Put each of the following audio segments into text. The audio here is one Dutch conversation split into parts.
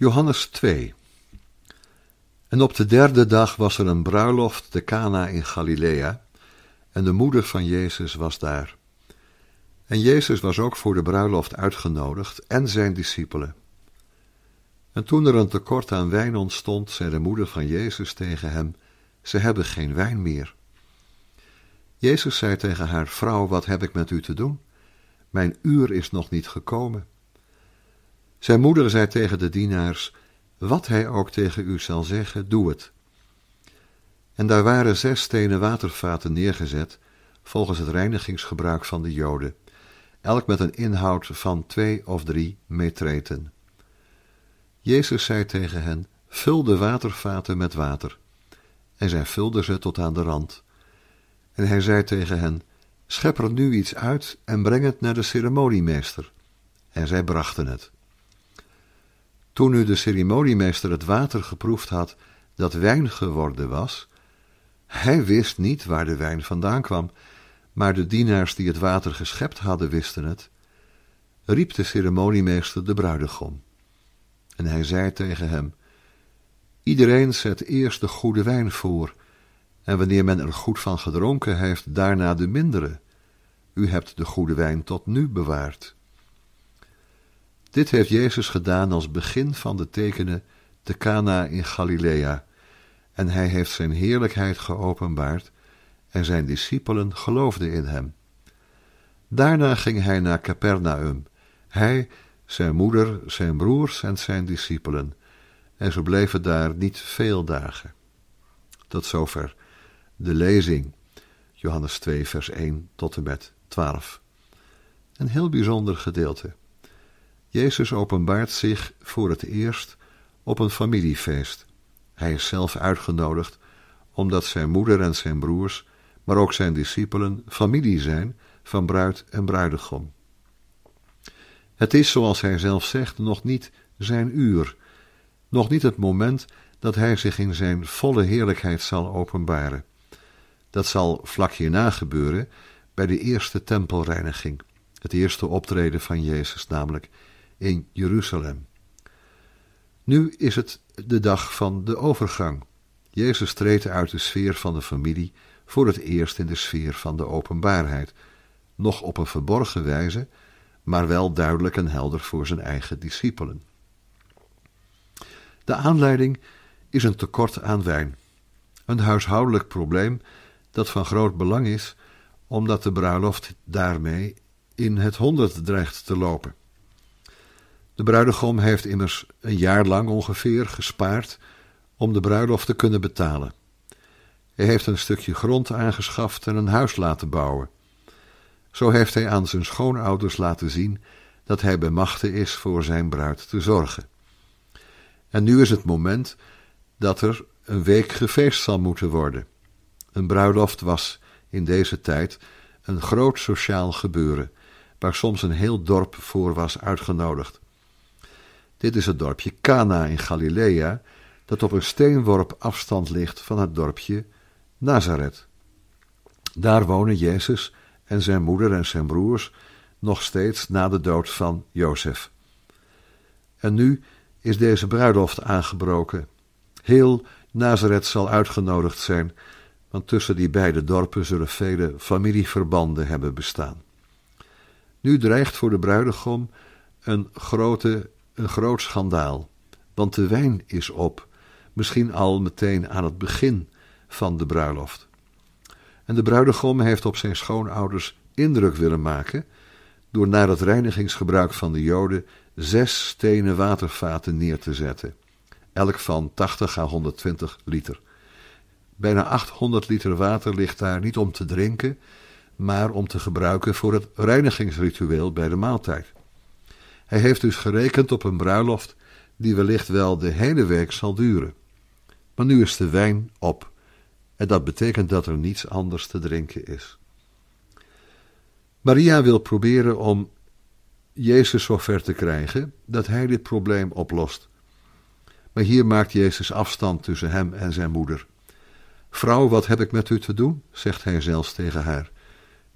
Johannes 2 En op de derde dag was er een bruiloft te Cana in Galilea, en de moeder van Jezus was daar. En Jezus was ook voor de bruiloft uitgenodigd en zijn discipelen. En toen er een tekort aan wijn ontstond, zei de moeder van Jezus tegen hem: Ze hebben geen wijn meer. Jezus zei tegen haar: Vrouw, wat heb ik met u te doen? Mijn uur is nog niet gekomen. Zijn moeder zei tegen de dienaars: Wat hij ook tegen u zal zeggen, doe het. En daar waren zes stenen watervaten neergezet, volgens het reinigingsgebruik van de Joden, elk met een inhoud van twee of drie metreten. Jezus zei tegen hen: Vul de watervaten met water. En zij vulden ze tot aan de rand. En hij zei tegen hen: Schep er nu iets uit en breng het naar de ceremoniemeester. En zij brachten het. Toen nu de ceremoniemeester het water geproefd had dat wijn geworden was, hij wist niet waar de wijn vandaan kwam, maar de dienaars die het water geschept hadden wisten het, riep de ceremoniemeester de bruidegom. En hij zei tegen hem: Iedereen zet eerst de goede wijn voor, en wanneer men er goed van gedronken heeft, daarna de mindere. U hebt de goede wijn tot nu bewaard. Dit heeft Jezus gedaan als begin van de tekenen te Cana in Galilea. En hij heeft zijn heerlijkheid geopenbaard en zijn discipelen geloofden in hem. Daarna ging hij naar Capernaum, hij, zijn moeder, zijn broers en zijn discipelen. En ze bleven daar niet veel dagen. Tot zover de lezing, Johannes 2, vers 1 tot en met 12. Een heel bijzonder gedeelte. Jezus openbaart zich voor het eerst op een familiefeest. Hij is zelf uitgenodigd omdat zijn moeder en zijn broers, maar ook zijn discipelen, familie zijn van bruid en bruidegom. Het is, zoals hij zelf zegt, nog niet zijn uur, nog niet het moment dat hij zich in zijn volle heerlijkheid zal openbaren. Dat zal vlak hierna gebeuren bij de eerste tempelreiniging, het eerste optreden van Jezus namelijk in Jeruzalem. Nu is het de dag van de overgang. Jezus treedt uit de sfeer van de familie voor het eerst in de sfeer van de openbaarheid, nog op een verborgen wijze, maar wel duidelijk en helder voor zijn eigen discipelen. De aanleiding is een tekort aan wijn, een huishoudelijk probleem dat van groot belang is, omdat de bruiloft daarmee in het honderd dreigt te lopen. De bruidegom heeft immers een jaar lang ongeveer gespaard om de bruiloft te kunnen betalen. Hij heeft een stukje grond aangeschaft en een huis laten bouwen. Zo heeft hij aan zijn schoonouders laten zien dat hij bemachtigd is voor zijn bruid te zorgen. En nu is het moment dat er een week gefeest zal moeten worden. Een bruiloft was in deze tijd een groot sociaal gebeuren, waar soms een heel dorp voor was uitgenodigd. Dit is het dorpje Cana in Galilea, dat op een steenworp afstand ligt van het dorpje Nazareth. Daar wonen Jezus en zijn moeder en zijn broers nog steeds na de dood van Jozef. En nu is deze bruiloft aangebroken. Heel Nazareth zal uitgenodigd zijn, want tussen die beide dorpen zullen vele familieverbanden hebben bestaan. Nu dreigt voor de bruidegom een grote een groot schandaal, want de wijn is op, misschien al meteen aan het begin van de bruiloft. En de bruidegom heeft op zijn schoonouders indruk willen maken door naar het reinigingsgebruik van de Joden zes stenen watervaten neer te zetten, elk van 80 à 120 liter. Bijna 800 liter water ligt daar niet om te drinken, maar om te gebruiken voor het reinigingsritueel bij de maaltijd. Hij heeft dus gerekend op een bruiloft die wellicht wel de hele week zal duren. Maar nu is de wijn op en dat betekent dat er niets anders te drinken is. Maria wil proberen om Jezus zover te krijgen dat hij dit probleem oplost. Maar hier maakt Jezus afstand tussen hem en zijn moeder. Vrouw, wat heb ik met u te doen? zegt hij zelfs tegen haar.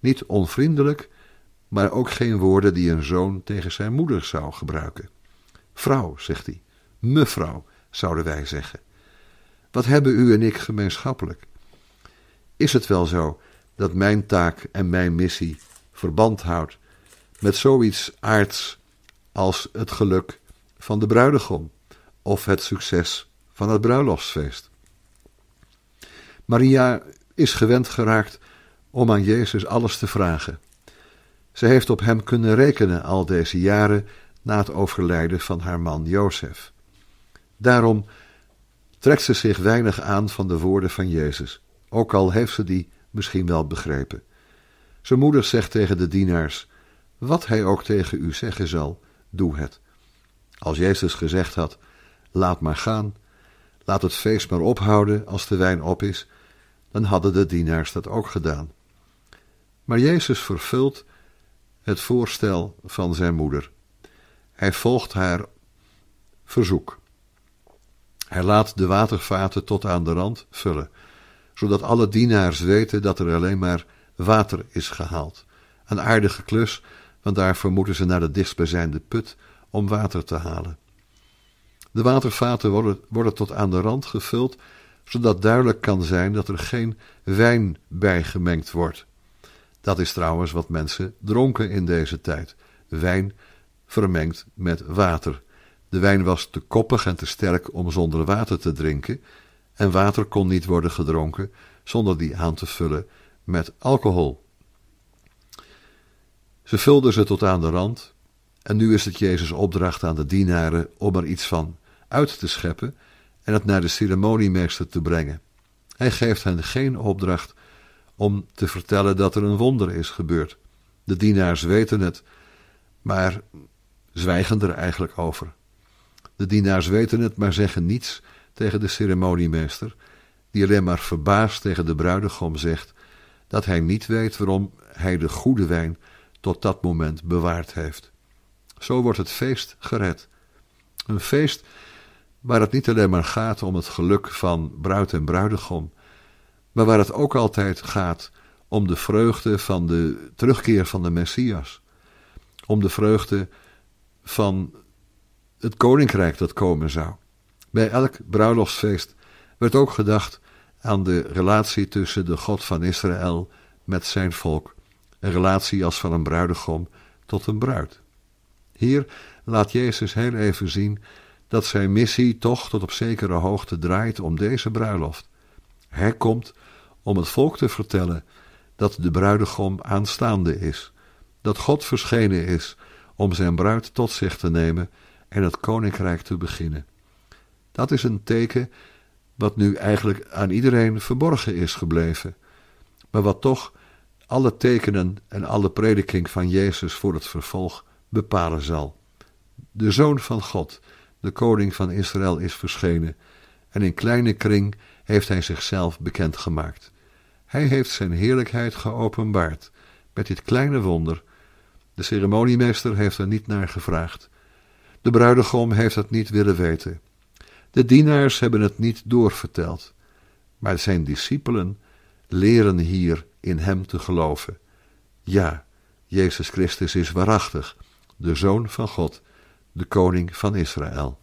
Niet onvriendelijk, maar ook geen woorden die een zoon tegen zijn moeder zou gebruiken. Vrouw, zegt hij, mevrouw, zouden wij zeggen. Wat hebben u en ik gemeenschappelijk? Is het wel zo dat mijn taak en mijn missie verband houdt met zoiets aards als het geluk van de bruidegom of het succes van het bruiloftsfeest? Maria is gewend geraakt om aan Jezus alles te vragen. Ze heeft op hem kunnen rekenen al deze jaren na het overlijden van haar man Jozef. Daarom trekt ze zich weinig aan van de woorden van Jezus, ook al heeft ze die misschien wel begrepen. Zijn moeder zegt tegen de dienaars: Wat hij ook tegen u zeggen zal, doe het. Als Jezus gezegd had: Laat maar gaan, laat het feest maar ophouden als de wijn op is, dan hadden de dienaars dat ook gedaan. Maar Jezus vervult het voorstel van zijn moeder. Hij volgt haar verzoek. Hij laat de watervaten tot aan de rand vullen, zodat alle dienaars weten dat er alleen maar water is gehaald. Een aardige klus, want daarvoor moeten ze naar de dichtstbijzijnde put om water te halen. De watervaten worden, worden tot aan de rand gevuld, zodat duidelijk kan zijn dat er geen wijn bijgemengd wordt. Dat is trouwens wat mensen dronken in deze tijd: wijn vermengd met water. De wijn was te koppig en te sterk om zonder water te drinken, en water kon niet worden gedronken zonder die aan te vullen met alcohol. Ze vulden ze tot aan de rand, en nu is het Jezus' opdracht aan de dienaren om er iets van uit te scheppen en het naar de ceremoniemeester te brengen. Hij geeft hen geen opdracht om te vertellen dat er een wonder is gebeurd. De dienaars weten het, maar zwijgen er eigenlijk over. De dienaars weten het, maar zeggen niets tegen de ceremoniemeester, die alleen maar verbaasd tegen de bruidegom zegt dat hij niet weet waarom hij de goede wijn tot dat moment bewaard heeft. Zo wordt het feest gered. Een feest waar het niet alleen maar gaat om het geluk van bruid en bruidegom, maar waar het ook altijd gaat om de vreugde van de terugkeer van de Messias. Om de vreugde van het koninkrijk dat komen zou. Bij elk bruiloftsfeest werd ook gedacht aan de relatie tussen de God van Israël met zijn volk. Een relatie als van een bruidegom tot een bruid. Hier laat Jezus heel even zien dat zijn missie toch tot op zekere hoogte draait om deze bruiloft. Hij komt om het volk te vertellen dat de bruidegom aanstaande is, dat God verschenen is om zijn bruid tot zich te nemen en het koninkrijk te beginnen. Dat is een teken wat nu eigenlijk aan iedereen verborgen is gebleven, maar wat toch alle tekenen en alle prediking van Jezus voor het vervolg bepalen zal. De Zoon van God, de Koning van Israël, is verschenen en in kleine kring heeft hij zichzelf bekendgemaakt. Hij heeft zijn heerlijkheid geopenbaard met dit kleine wonder. De ceremoniemeester heeft er niet naar gevraagd. De bruidegom heeft het niet willen weten. De dienaars hebben het niet doorverteld. Maar zijn discipelen leren hier in hem te geloven. Ja, Jezus Christus is waarachtig, de Zoon van God, de Koning van Israël.